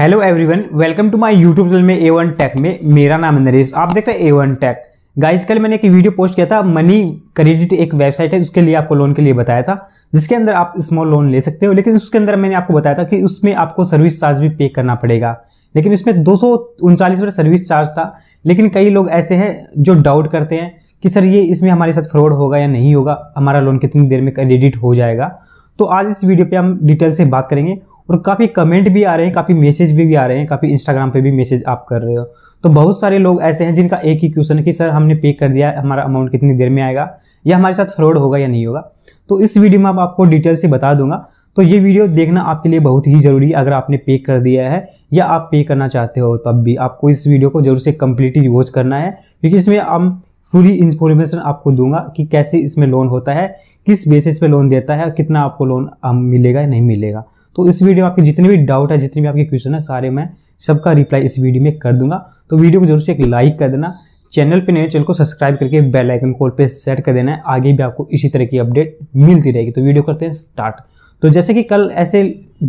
hello everyone welcome to my YouTube channel में ए one take में मेरा नाम है नरेश आप देख रहे हैं ए वन टेक गाइज कल मैंने एक वीडियो पोस्ट किया था मनी क्रेडिट एक वेबसाइट है उसके लिए आपको लोन के लिए बताया था जिसके अंदर आप स्मॉल लोन ले सकते हो लेकिन उसके अंदर मैंने आपको बताया था कि उसमें आपको सर्विस चार्ज भी पे करना पड़ेगा लेकिन इसमें दो सौ सर्विस चार्ज था लेकिन कई लोग ऐसे हैं जो डाउट करते हैं कि सर ये इसमें हमारे साथ फ्रॉड होगा या नहीं होगा हमारा लोन कितनी देर में क्रेडिट हो जाएगा तो आज इस वीडियो पे हम डिटेल से बात करेंगे और काफ़ी कमेंट भी आ रहे हैं काफ़ी मैसेज भी, भी आ रहे हैं काफ़ी इंस्टाग्राम पे भी मैसेज आप कर रहे हो तो बहुत सारे लोग ऐसे हैं जिनका एक ही क्वेश्चन है कि सर हमने पे कर दिया हमारा अमाउंट कितनी देर में आएगा या हमारे साथ फ्रॉड होगा या नहीं होगा तो इस वीडियो में आप आपको डिटेल से बता दूंगा तो ये वीडियो देखना आपके लिए बहुत ही ज़रूरी है अगर आपने पे कर दिया है या आप पे करना चाहते हो तब भी आपको इस वीडियो को जरूर से कम्प्लीटली वॉच करना है क्योंकि इसमें हम पूरी इंफॉर्मेशन आपको दूंगा कि कैसे इसमें लोन होता है किस बेसिस पे लोन देता है कितना आपको लोन मिलेगा या नहीं मिलेगा तो इस वीडियो में आपके जितने भी डाउट है जितने भी आपके क्वेश्चन है सारे मैं सबका रिप्लाई इस वीडियो में कर दूंगा तो वीडियो को जरूर से एक लाइक कर देना चैनल पे नए चैनल को सब्सक्राइब करके बेल आइकन कॉल पे सेट कर देना है आगे भी आपको इसी तरह की अपडेट मिलती रहेगी तो वीडियो करते हैं स्टार्ट तो जैसे कि कल ऐसे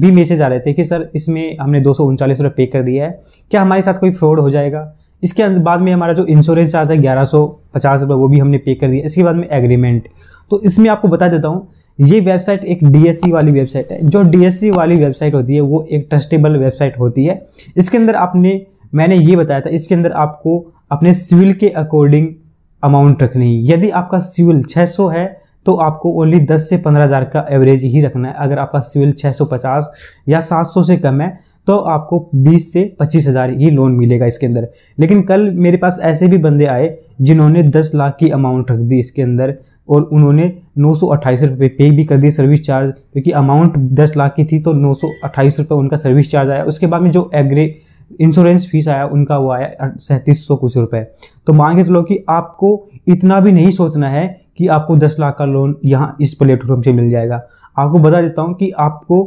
भी मैसेज आ रहे थे कि सर इसमें हमने दो सौ पे कर दिया है क्या हमारे साथ कोई फ्रॉड हो जाएगा इसके बाद में हमारा जो इंश्योरेंस चार्ज है ग्यारह सौ पचास रुपये वो भी हमने पे कर दिया इसके बाद में एग्रीमेंट तो इसमें आपको बता देता हूँ ये वेबसाइट एक डीएससी वाली वेबसाइट है जो डीएससी वाली वेबसाइट होती है वो एक ट्रस्टेबल वेबसाइट होती है इसके अंदर आपने मैंने ये बताया था इसके अंदर आपको अपने सिविल के अकॉर्डिंग अमाउंट रखनी है यदि आपका सिविल 600 है तो आपको ओनली 10 से 15,000 का एवरेज ही रखना है अगर आपका सिविल 650 या 700 से कम है तो आपको 20 से 25,000 ही लोन मिलेगा इसके अंदर लेकिन कल मेरे पास ऐसे भी बंदे आए जिन्होंने 10 लाख की अमाउंट रख दी इसके अंदर और उन्होंने नौ रुपये पे भी कर दिए सर्विस चार्ज क्योंकि अमाउंट 10 लाख की थी तो नौ रुपये उनका सर्विस चार्ज आया उसके बाद में जो एग्री इंश्योरेंस फीस आया उनका वो आया सैंतीस सौ कुछ रुपए तो मान के चलो कि आपको इतना भी नहीं सोचना है कि आपको दस लाख का लोन यहाँ इस प्लेटफॉर्म से मिल जाएगा आपको बता देता हूँ कि आपको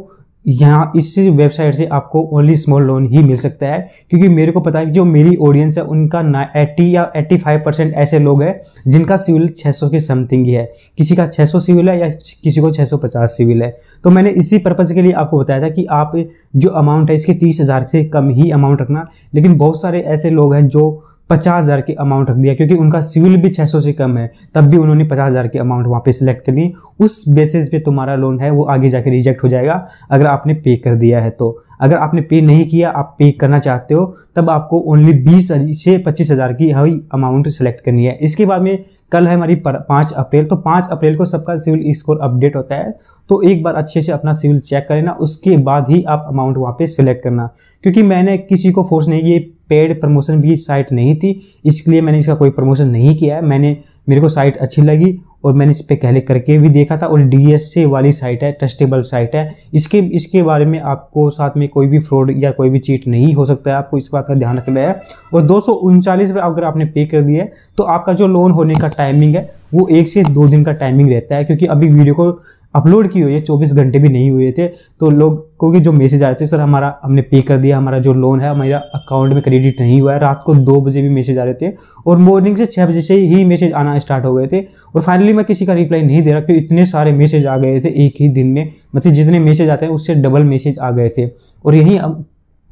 यहाँ इस वेबसाइट से आपको ओनली स्मॉल लोन ही मिल सकता है क्योंकि मेरे को पता है कि जो मेरी ऑडियंस है उनका ना एट्टी या एट्टी फाइव परसेंट ऐसे लोग हैं जिनका सिविल छः सौ के समथिंग ही है किसी का छः सौ सिविल है या किसी को छः सौ पचास सिविल है तो मैंने इसी पर्पज़ के लिए आपको बताया था कि आप जो अमाउंट है इसके तीस हज़ार से कम ही अमाउंट रखना लेकिन बहुत सारे ऐसे लोग हैं जो पचास हज़ार के अमाउंट रख दिया क्योंकि उनका सिविल भी सौ से कम है तब भी उन्होंने पचास हज़ार के अमाउंट वहाँ पे सिलेक्ट कर ली उस बेसिस पे तुम्हारा लोन है वो आगे जाके रिजेक्ट हो जाएगा अगर आपने पे कर दिया है तो अगर आपने पे नहीं किया आप पे करना चाहते हो तब आपको ओनली बीस से पच्चीस हज़ार की हाई अमाउंट सेलेक्ट करनी है इसके बाद में कल है हमारी पाँच अप्रैल तो पाँच अप्रैल को सबका सिविल स्कोर अपडेट होता है तो एक बार अच्छे से अपना सिविल चेक करें ना उसके बाद ही आप अमाउंट वहाँ पर सिलेक्ट करना क्योंकि मैंने किसी को फोर्स नहीं किया पेड प्रमोशन भी साइट नहीं थी इसलिए मैंने इसका कोई प्रमोशन नहीं किया है मैंने मेरे को साइट अच्छी लगी और मैंने इस पर पहले करके भी देखा था और डी वाली साइट है ट्रस्टेबल साइट है इसके इसके बारे में आपको साथ में कोई भी फ्रॉड या कोई भी चीट नहीं हो सकता है आपको इस बात का ध्यान रखना है और दो सौ अगर आपने पे कर दिया है तो आपका जो लोन होने का टाइमिंग है वो एक से दो दिन का टाइमिंग रहता है क्योंकि अभी वीडियो को अपलोड की हुई है चौबीस घंटे भी नहीं हुए थे तो लोग क्योंकि जो मैसेज आ रहे थे सर हमारा हमने पे कर दिया हमारा जो लोन है हमारा अकाउंट में क्रेडिट नहीं हुआ है रात को दो बजे भी मैसेज आ रहे थे और मॉर्निंग से छः बजे से ही मैसेज आना स्टार्ट हो गए थे और फाइनली मैं किसी का रिप्लाई नहीं दे रहा क्योंकि इतने सारे मैसेज आ गए थे एक ही दिन में मतलब जितने मैसेज आते हैं उससे डबल मैसेज आ गए थे और यहीं अब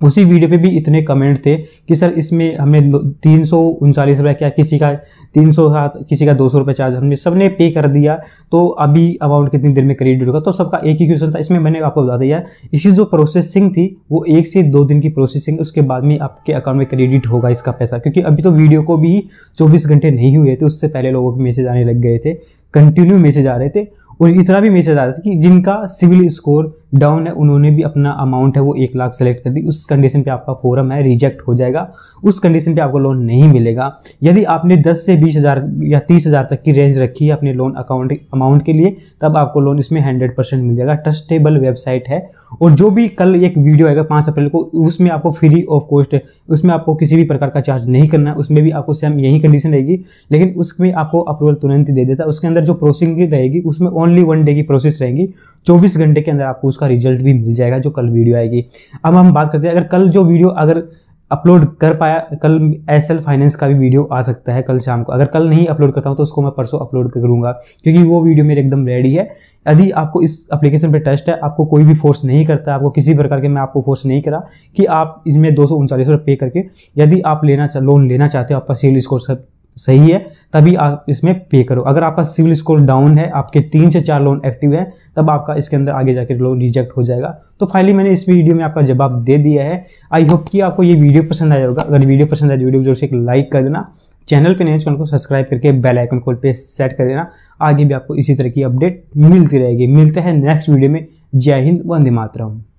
उसी वीडियो पे भी इतने कमेंट थे कि सर इसमें हमने तीन सौ उनचालीस रुपये क्या किसी का तीन सौ सात किसी का दो सौ रुपये चार्ज हमने सबने पे कर दिया तो अभी अमाउंट कितनी देर में क्रेडिट होगा तो सबका एक ही क्वेश्चन था इसमें मैंने आपको बता दिया इसकी जो प्रोसेसिंग थी वो एक से दो दिन की प्रोसेसिंग उसके बाद में आपके अकाउंट में क्रेडिट होगा इसका पैसा क्योंकि अभी तो वीडियो को भी चौबीस घंटे नहीं हुए थे उससे पहले लोगों के मैसेज आने लग गए थे कंटिन्यू मैसेज आ रहे थे और इतना भी मैसेज आ रहे थे कि जिनका सिविल स्कोर डाउन है उन्होंने भी अपना अमाउंट है वो एक लाख सेलेक्ट कर दी उस कंडीशन पे आपका फोरम है रिजेक्ट हो जाएगा उस कंडीशन पे आपको लोन नहीं मिलेगा यदि आपने दस से बीस हज़ार या तीस हज़ार तक की रेंज रखी है अपने लोन अकाउंट अमाउंट के लिए तब आपको लोन इसमें हंड्रेड परसेंट मिल जाएगा ट्रस्टेबल वेबसाइट है और जो भी कल एक वीडियो आएगा पाँच अप्रैल को उसमें आपको फ्री ऑफ कॉस्ट है उसमें आपको किसी भी प्रकार का चार्ज नहीं करना है उसमें भी आपको सेम यही कंडीशन रहेगी लेकिन उसमें आपको अप्रूवल तुरंत ही दे देता है उसके अंदर जो प्रोसेसिंग रहेगी उसमें ओनली वन डे की प्रोसेस रहेगी चौबीस घंटे के अंदर आपको उसका उसका रिजल्ट भी मिल जाएगा जो कल वीडियो आएगी अब हम बात करते हैं अगर कल जो वीडियो अगर अपलोड कर पाया कल एस एल फाइनेंस का भी वीडियो आ सकता है कल शाम को अगर कल नहीं अपलोड करता हूँ तो उसको मैं परसों अपलोड करूँगा क्योंकि वो वीडियो मेरे एकदम रेडी है यदि आपको इस एप्लीकेशन पे टेस्ट है आपको कोई भी फोर्स नहीं करता आपको किसी प्रकार के मैं आपको फोर्स नहीं करा कि आप इसमें दो सौ उनचालीस रुपये पे करके यदि आप लेना लोन लेना चाहते हो आपका सिविल स्कोर सब सही है तभी आप इसमें पे करो अगर आपका सिविल स्कोर डाउन है आपके तीन से चार लोन एक्टिव है तब आपका इसके अंदर आगे जाकर लोन रिजेक्ट हो जाएगा तो फाइनली मैंने इस वीडियो में आपका जवाब दे दिया है आई होप कि आपको ये वीडियो पसंद आया होगा अगर वीडियो पसंद आए तो वीडियो को जोर से एक लाइक कर देना तो चैनल पर नहीं को सब्सक्राइब करके बेल आइकन को पे सेट कर देना आगे भी आपको इसी तरह की अपडेट मिलती रहेगी मिलते हैं नेक्स्ट वीडियो में जय हिंद वंदे मातरम